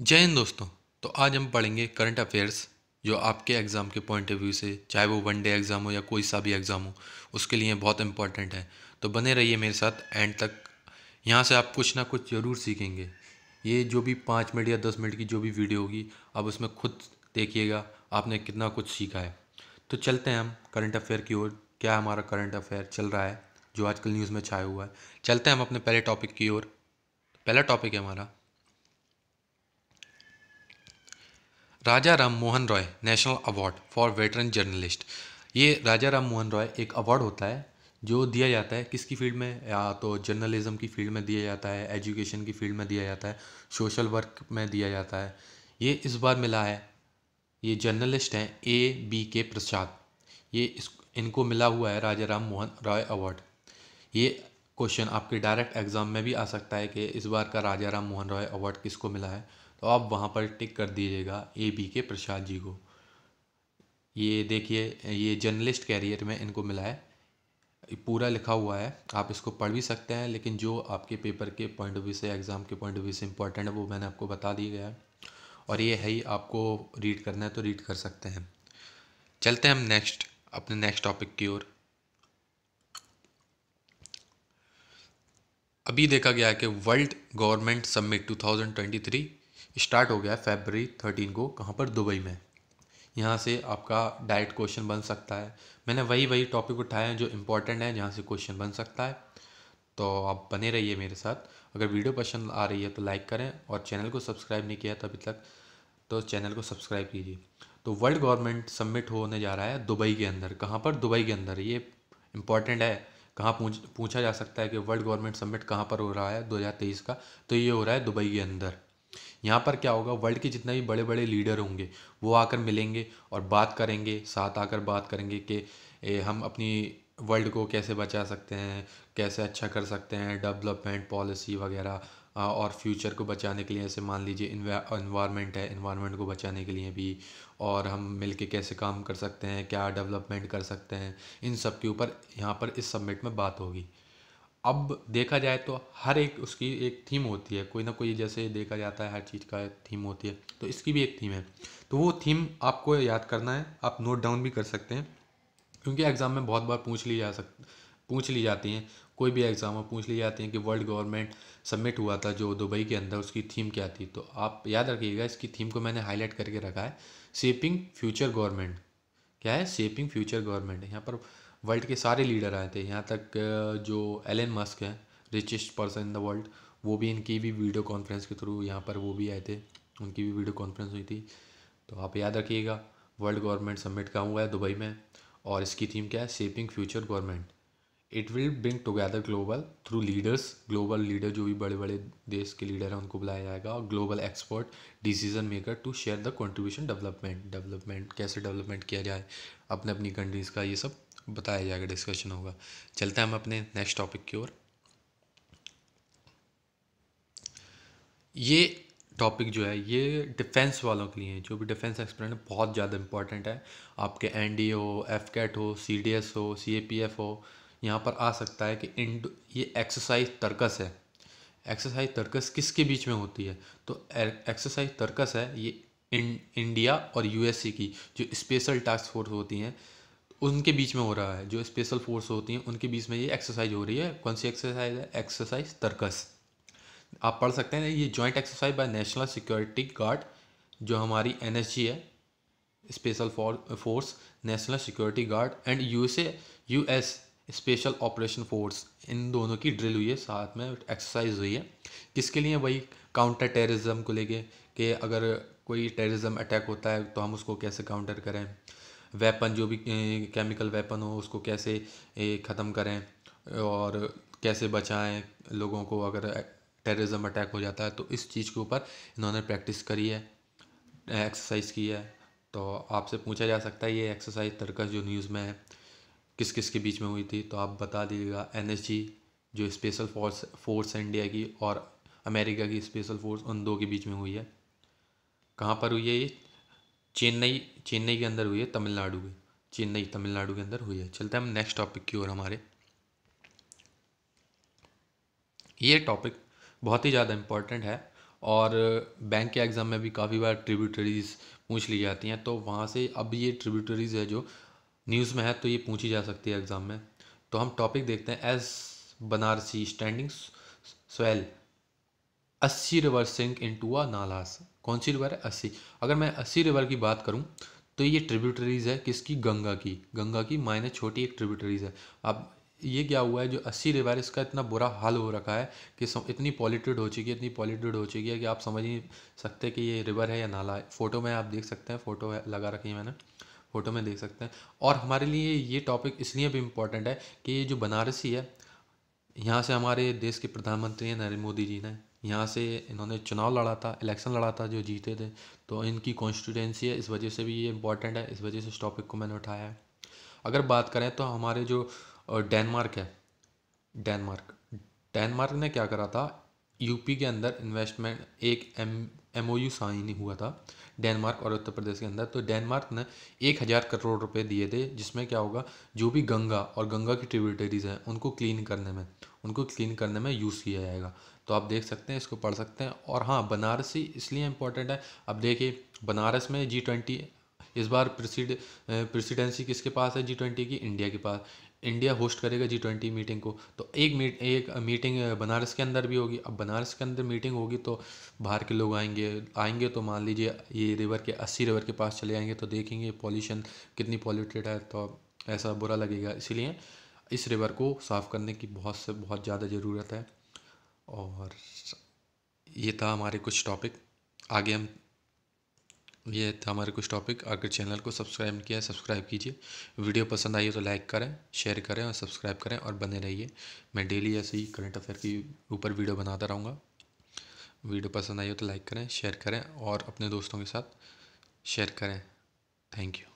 जय हिंद दोस्तों तो आज हम पढ़ेंगे करंट अफेयर्स जो आपके एग्ज़ाम के पॉइंट ऑफ व्यू से चाहे वो वन डे एग्ज़ाम हो या कोई सा भी एग्ज़ाम हो उसके लिए बहुत इंपॉर्टेंट है तो बने रहिए मेरे साथ एंड तक यहाँ से आप कुछ ना कुछ ज़रूर सीखेंगे ये जो भी पाँच मिनट या दस मिनट की जो भी वीडियो होगी आप उसमें खुद देखिएगा आपने कितना कुछ सीखा है तो चलते हैं हम करंट अफेयर की ओर क्या हमारा करंट अफेयर चल रहा है जो आजकल न्यूज़ में छाया हुआ है चलते हैं हम अपने पहले टॉपिक की ओर पहला टॉपिक है हमारा Raja Ram Mohan Roy national award for veteran journalist ये राजा राम मोहन रॉय एक अवार्ड होता है जो दिया जाता है किसकी फील्ड में या तो जर्नलिज्म की फील्ड में दिया जाता है एजुकेशन की फील्ड में दिया जाता है सोशल वर्क में दिया जाता है ये इस बार मिला है ये जर्नलिस्ट हैं ए बी के प्रसाद ये इस इनको मिला हुआ है राजा राम मोहन रॉय अवार्ड ये क्वेश्चन आपके डायरेक्ट एग्ज़ाम में भी आ सकता है कि इस बार का राजा राम मोहन रॉय अवार्ड किसको मिला है तो आप वहाँ पर टिक कर दीजिएगा ए बी के प्रसाद जी को ये देखिए ये जर्नलिस्ट कैरियर में इनको मिला है पूरा लिखा हुआ है आप इसको पढ़ भी सकते हैं लेकिन जो आपके पेपर के पॉइंट ऑफ व्यू से एग्ज़ाम के पॉइंट ऑफ व्यू से इम्पॉर्टेंट है वो मैंने आपको बता दिया गया है और ये है ही आपको रीड करना है तो रीड कर सकते हैं चलते हैं हम नेक्स्ट अपने नेक्स्ट टॉपिक की ओर अभी देखा गया है कि वर्ल्ड गवर्नमेंट समिट 2023 स्टार्ट हो गया है फेबररी थर्टीन को कहाँ पर दुबई में यहाँ से आपका डायरेक्ट क्वेश्चन बन सकता है मैंने वही वही टॉपिक उठाए हैं जो इम्पोर्टेंट है जहाँ से क्वेश्चन बन सकता है तो आप बने रहिए मेरे साथ अगर वीडियो पसंद आ रही है तो लाइक करें और चैनल को सब्सक्राइब नहीं किया तो अभी तक तो चैनल को सब्सक्राइब कीजिए तो वर्ल्ड गवर्नमेंट सबमिट होने जा रहा है दुबई के अंदर कहाँ पर दुबई के अंदर ये इम्पॉर्टेंट है कहाँ पूछ पूछा जा सकता है कि वर्ल्ड गवर्नमेंट सबमिट कहाँ पर हो रहा है 2023 का तो ये हो रहा है दुबई के अंदर यहाँ पर क्या होगा वर्ल्ड के जितने भी बड़े बड़े लीडर होंगे वो आकर मिलेंगे और बात करेंगे साथ आकर बात करेंगे कि हम अपनी वर्ल्ड को कैसे बचा सकते हैं कैसे अच्छा कर सकते हैं डेवलपमेंट पॉलिसी वगैरह और फ्यूचर को बचाने के लिए ऐसे मान लीजिए इन्वायरमेंट है इन्वायरमेंट को बचाने के लिए भी और हम मिल के कैसे काम कर सकते हैं क्या डेवलपमेंट कर सकते हैं इन सब के ऊपर यहाँ पर इस सबमिट में बात होगी अब देखा जाए तो हर एक उसकी एक थीम होती है कोई ना कोई जैसे देखा जाता है हर चीज़ का थीम होती है तो इसकी भी एक थीम है तो वो थीम आपको याद करना है आप नोट डाउन भी कर सकते हैं क्योंकि एग्ज़ाम में बहुत बार पूछ ली जा सक पूछ ली जाती हैं कोई भी एग्ज़ाम में पूछ ली जाती हैं कि वर्ल्ड गवर्नमेंट सबमिट हुआ था जो दुबई के अंदर उसकी थीम क्या थी तो आप याद रखिएगा इसकी थीम को मैंने हाईलाइट करके रखा है सेपिंग फ्यूचर गवर्नमेंट क्या है सेपिंग फ्यूचर गवर्नमेंट यहाँ पर वर्ल्ड के सारे लीडर आए थे यहाँ तक जो एलन मस्क हैं richest person in the world वो भी इनकी भी वीडियो कॉन्फ्रेंस के थ्रू यहाँ पर वो भी आए थे उनकी भी वीडियो कॉन्फ्रेंस हुई थी तो आप याद रखिएगा वर्ल्ड गवर्नमेंट समिट का हुआ है दुबई में और इसकी थीम क्या है shaping future government it will bring together global through leaders global leader जो भी बड़े बड़े देश के लीडर हैं उनको बुलाया जाएगा और global expert decision maker to share the contribution development development कैसे डेवलपमेंट किया जाए अपने अपनी कंट्रीज़ का ये सब बताया जाएगा डिस्कशन होगा चलते हैं हम अपने नेक्स्ट टॉपिक की ओर ये टॉपिक जो है ये डिफेंस वालों के लिए है जो भी डिफेंस एक्सपर्ट है बहुत ज़्यादा इंपॉर्टेंट है आपके एन डी हो एफ कैट हो सी डी एस हो सी ए पी एफ हो यहाँ पर आ सकता है कि इंड ये एक्सरसाइज तर्कस है एक्सरसाइज तर्कस किसके बीच में होती है तो एक्सरसाइज तर्कस है ये इंडिया और यूएसए की जो स्पेशल टास्क फोर्स होती हैं उनके बीच में हो रहा है जो स्पेशल फोर्स होती हैं उनके बीच में ये एक्सरसाइज हो रही है कौन सी एक्सरसाइज है एक्सरसाइज तर्कस आप पढ़ सकते हैं ये joint exercise by national security guard जो हमारी एन है special force national security guard and U S special operation force इन दोनों की ड्रिल हुई है साथ में एक्सरसाइज हुई है किसके लिए वही काउंटर टेररिज्म को लेके कि अगर कोई टेररिज्म अटैक होता है तो हम उसको कैसे काउंटर करें वेपन जो भी केमिकल वेपन हो उसको कैसे ख़त्म करें और कैसे बचाएं लोगों को अगर टेररिज्म अटैक हो जाता है तो इस चीज़ के ऊपर इन्होंने प्रैक्टिस करी है एक्सरसाइज की है तो आपसे पूछा जा सकता है ये एक्सरसाइज तरकस जो न्यूज़ में है किस किस के बीच में हुई थी तो आप बता दीजिएगा एन जो स्पेशल फोर्स फोर्स इंडिया की और अमेरिका की स्पेशल फोर्स उन दो के बीच में हुई है कहाँ पर हुई है ये चेन्नई चेन्नई के अंदर हुई है तमिलनाडु में चेन्नई तमिलनाडु के अंदर हुई है चलते हैं हम नेक्स्ट टॉपिक की ओर हमारे ये टॉपिक बहुत ही ज़्यादा इम्पॉर्टेंट है और बैंक के एग्ज़ाम में भी काफ़ी बार ट्रिब्यूटरीज़ पूछ ली जाती हैं तो वहाँ से अब ये ट्रिब्यूटरीज़ है जो न्यूज़ में है तो ये पूछी जा सकती है एग्ज़ाम में तो हम टॉपिक देखते हैं as Banarasi standing swell Assi reversing into a अ नालास कौन सी रिवर है अस्सी अगर मैं अस्सी रिवर की बात करूँ तो ये ट्रिब्यूटरीज़ है किसकी गंगा की गंगा की माइनस छोटी एक ट्रिब्यूटरीज़ है अब ये क्या हुआ है जो अस्सी रिवर इसका इतना बुरा हाल हो रखा है कि इतनी पॉल्यूटेड हो चुकी है इतनी पॉल्यूटेड हो चुकी है कि आप समझ नहीं सकते कि ये रिवर है या नाला है फ़ोटो में आप देख सकते हैं फ़ोटो है, लगा रखी है मैंने फ़ोटो में देख सकते हैं और हमारे लिए ये टॉपिक इसलिए भी इम्पोर्टेंट है कि ये जो बनारसी है यहाँ से हमारे देश के प्रधानमंत्री हैं नरेंद्र मोदी जी ने यहाँ से इन्होंने चुनाव लड़ा था इलेक्शन लड़ा था जो जीते थे तो इनकी कॉन्स्टिट्यूंसी है इस वजह से भी ये इंपॉर्टेंट है इस वजह से इस टॉपिक को मैंने उठाया है अगर बात करें तो हमारे जो डेनमार्क है डेनमार्क डेनमार्क ने क्या करा था यूपी के अंदर इन्वेस्टमेंट एक M M O U sign हुआ था डेनमार्क और उत्तर प्रदेश के अंदर तो डेनमार्क ने एक हज़ार करोड़ रुपए दिए थे जिसमें क्या होगा जो भी गंगा और गंगा की ट्रिब्यूटरीज हैं उनको क्लीन करने में उनको क्लीन करने में यूज़ किया जाएगा तो आप देख सकते हैं इसको पढ़ सकते हैं और हाँ बनारस ही इसलिए इम्पोर्टेंट है अब देखिए बनारस में जी ट्वेंटी इस बार प्रेसिड प्रेसिडेंसी किसके पास है जी ट्वेंटी की इंडिया के पास इंडिया होस्ट करेगा जी ट्वेंटी मीटिंग को तो एक मीट एक मीटिंग बनारस के अंदर भी होगी अब बनारस के अंदर मीटिंग होगी तो बाहर के लोग आएंगे आएंगे तो मान लीजिए ये रिवर के अस्सी रिवर के पास चले आएंगे तो देखेंगे पॉल्यूशन कितनी पॉल्यूटेड है तो ऐसा बुरा लगेगा इसीलिए इस रिवर को साफ़ करने की बहुत से बहुत ज़्यादा ज़रूरत है और ये था हमारे कुछ टॉपिक आगे हम ये था हमारे कुछ टॉपिक अगर चैनल को सब्सक्राइब किया है सब्सक्राइब कीजिए वीडियो पसंद आई हो तो लाइक करें शेयर करें और सब्सक्राइब करें और बने रहिए मैं डेली ऐसे ही करंट अफेयर के ऊपर वीडियो बनाता रहूँगा वीडियो पसंद आई हो तो लाइक करें शेयर करें और अपने दोस्तों के साथ शेयर करें थैंक यू